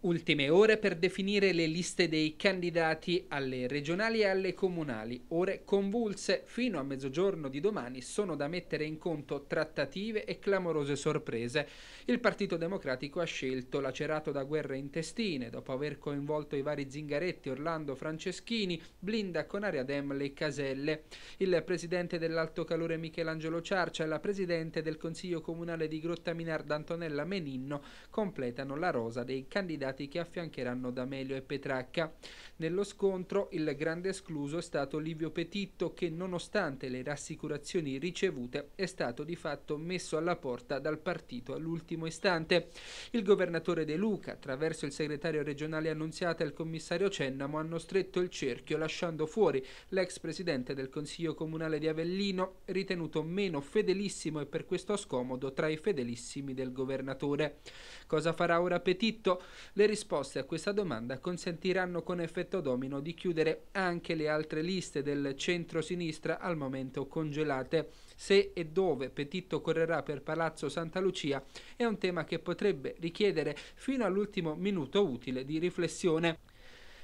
Ultime ore per definire le liste dei candidati alle regionali e alle comunali. Ore convulse fino a mezzogiorno di domani sono da mettere in conto trattative e clamorose sorprese. Il Partito Democratico ha scelto, lacerato da guerre intestine, dopo aver coinvolto i vari Zingaretti, Orlando, Franceschini, Blinda, con Aria Dem le Caselle. Il presidente dell'Alto Calore Michelangelo Ciarcia e la presidente del Consiglio Comunale di Grotta Grottaminarda Antonella Meninno completano la rosa dei candidati candidati che affiancheranno D'Amelio e Petracca. Nello scontro il grande escluso è stato Livio Petitto che nonostante le rassicurazioni ricevute è stato di fatto messo alla porta dal partito all'ultimo istante. Il governatore De Luca, attraverso il segretario regionale Annunziata e il commissario Cennamo, hanno stretto il cerchio lasciando fuori l'ex presidente del Consiglio Comunale di Avellino, ritenuto meno fedelissimo e per questo scomodo tra i fedelissimi del governatore. Cosa farà ora Petitto? Le risposte a questa domanda consentiranno con effetto domino di chiudere anche le altre liste del centro-sinistra al momento congelate. Se e dove Petitto correrà per Palazzo Santa Lucia è un tema che potrebbe richiedere fino all'ultimo minuto utile di riflessione.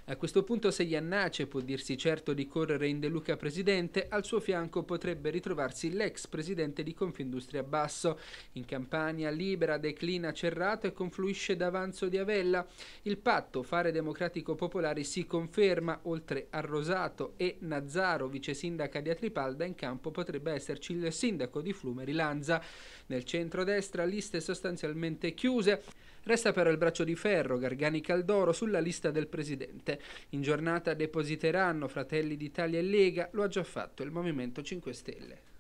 A questo punto se Iannace può dirsi certo di correre in De Luca presidente, al suo fianco potrebbe ritrovarsi l'ex presidente di Confindustria Basso. In Campania Libera declina Cerrato e confluisce d'avanzo di Avella. Il patto Fare Democratico Popolari si conferma, oltre a Rosato e Nazzaro, vice sindaca di Atripalda, in campo potrebbe esserci il sindaco di Flumeri Lanza. Nel centro-destra liste sostanzialmente chiuse. Resta però il braccio di ferro Gargani Caldoro sulla lista del presidente. In giornata depositeranno Fratelli d'Italia e Lega, lo ha già fatto il Movimento 5 Stelle.